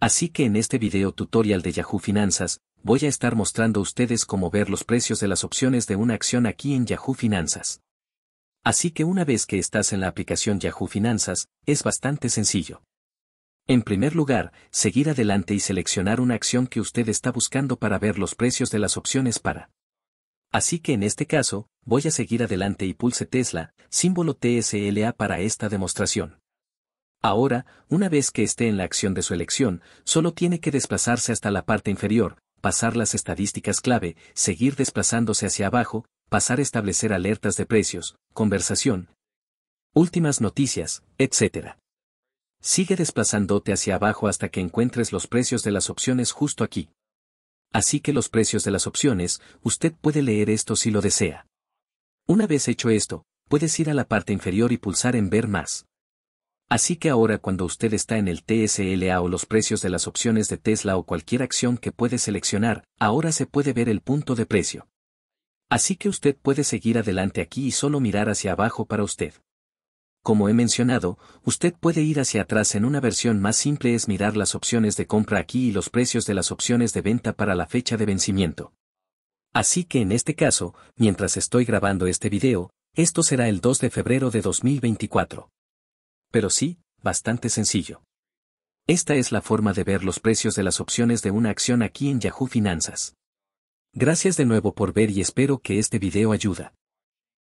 Así que en este video tutorial de Yahoo Finanzas, voy a estar mostrando a ustedes cómo ver los precios de las opciones de una acción aquí en Yahoo Finanzas. Así que una vez que estás en la aplicación Yahoo Finanzas, es bastante sencillo. En primer lugar, seguir adelante y seleccionar una acción que usted está buscando para ver los precios de las opciones para. Así que en este caso, voy a seguir adelante y pulse Tesla, símbolo TSLA para esta demostración. Ahora, una vez que esté en la acción de su elección, solo tiene que desplazarse hasta la parte inferior, pasar las estadísticas clave, seguir desplazándose hacia abajo, pasar a establecer alertas de precios, conversación, últimas noticias, etc. Sigue desplazándote hacia abajo hasta que encuentres los precios de las opciones justo aquí. Así que los precios de las opciones, usted puede leer esto si lo desea. Una vez hecho esto, puedes ir a la parte inferior y pulsar en ver más. Así que ahora cuando usted está en el TSLA o los precios de las opciones de Tesla o cualquier acción que puede seleccionar, ahora se puede ver el punto de precio. Así que usted puede seguir adelante aquí y solo mirar hacia abajo para usted. Como he mencionado, usted puede ir hacia atrás en una versión más simple es mirar las opciones de compra aquí y los precios de las opciones de venta para la fecha de vencimiento. Así que en este caso, mientras estoy grabando este video, esto será el 2 de febrero de 2024 pero sí, bastante sencillo. Esta es la forma de ver los precios de las opciones de una acción aquí en Yahoo Finanzas. Gracias de nuevo por ver y espero que este video ayuda.